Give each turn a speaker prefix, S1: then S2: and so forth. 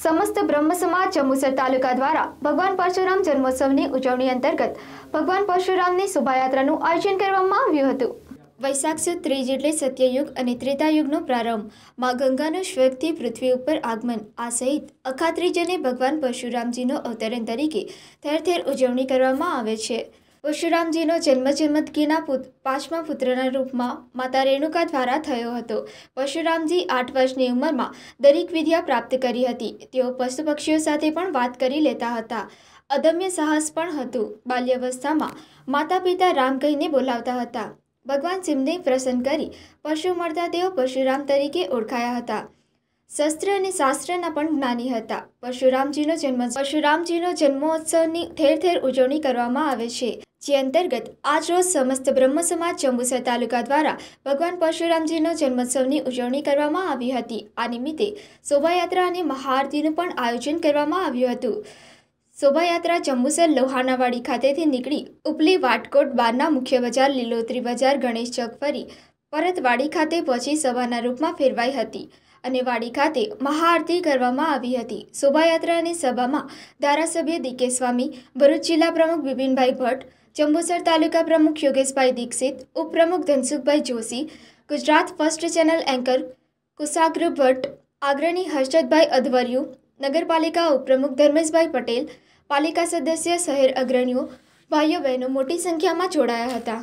S1: સમસ્ત બ્રહ્મ સમાજ જંબુસર તાલુકા દ્વારા ભગવાન પરશુરામ જન્મોત્સવની ઉજવણી અંતર્ગત ભગવાન પરશુરામની શોભાયાત્રાનું આયોજન કરવામાં આવ્યું હતું વૈશાખ સુદ ત્રીજ એટલે સત્યયુગ અને ત્રેતાયુગનો પ્રારંભ માં ગંગાનો શ્વેગથી પૃથ્વી ઉપર આગમન આ સહિત અખાત્રીજ અને ભગવાન પરશુરામજીનો અવતરણ તરીકે ઠેર ઠેર ઉજવણી કરવામાં આવે છે પરશુરામજીનો જન્મ જન્મદગીના પાંચમા પુત્રના રૂપમાં માતા રેણુકા દ્વારા થયો હતો પરશુરામજી આઠ વર્ષની ઉંમરમાં દરેક વિદ્યા પ્રાપ્ત કરી હતી તેઓ પશુ પક્ષીઓ સાથે પણ વાત કરી લેતા હતા અદમ્ય સાહસ પણ હતું બાલ્યાવસ્થામાં માતા પિતા રામ કહીને બોલાવતા હતા ભગવાન શિવને પ્રસન્ન કરી પશુ મળતા તેઓ પરશુરામ તરીકે ઓળખાયા હતા શસ્ત્ર અને શાસ્ત્રના પણ જ્ઞાની હતા પરશુરામજીનો જન્મ પરશુરામજીનો જન્મોત્સવની ઠેર ઠેર ઉજવણી કરવામાં આવે છે જે અંતર્ગત આજ રોજ સમસ્ત બ્રહ્મ સમાજ ચંબુસર તાલુકા દ્વારા ભગવાન પરશુરામજીનો જન્મોત્સવની ઉજવણી કરવામાં આવી હતી આ નિમિત્તે શોભાયાત્રા અને મહાઆરતીનું પણ આયોજન કરવામાં આવ્યું હતું શોભાયાત્રા ચંબુસર લોહાનાવાડી ખાતેથી નીકળી ઉપલી વાટકોટ બારના મુખ્ય બજાર લીલોત્રી બજાર ગણેશ ચોક ફરી પરતવાડી ખાતે પહોંચી સભાના રૂપમાં ફેરવાઈ હતી અને વાડી ખાતે મહાઆરતી કરવામાં આવી હતી શોભાયાત્રાની સભામાં ધારાસભ્ય દીકે સ્વામી ભરૂચ જિલ્લા પ્રમુખ બિપિનભાઈ ભટ્ટ ચંબુસર તાલુકા પ્રમુખ યોગેશભાઈ દીક્ષિત ઉપપ્રમુખ Dhansukhbhai Joshi Gujarat first channel anchor Kushagra Bhatt આગ્રણી હર્ષદભાઈ અધવર્યુ નગરપાલિકા ઉપપ્રમુખ ધર્મેશભાઈ પટેલ પાલિકા સદસ્ય શહેર અગ્રણીઓ ભાઈઓ બહેનો મોટી સંખ્યામાં જોડાયા હતા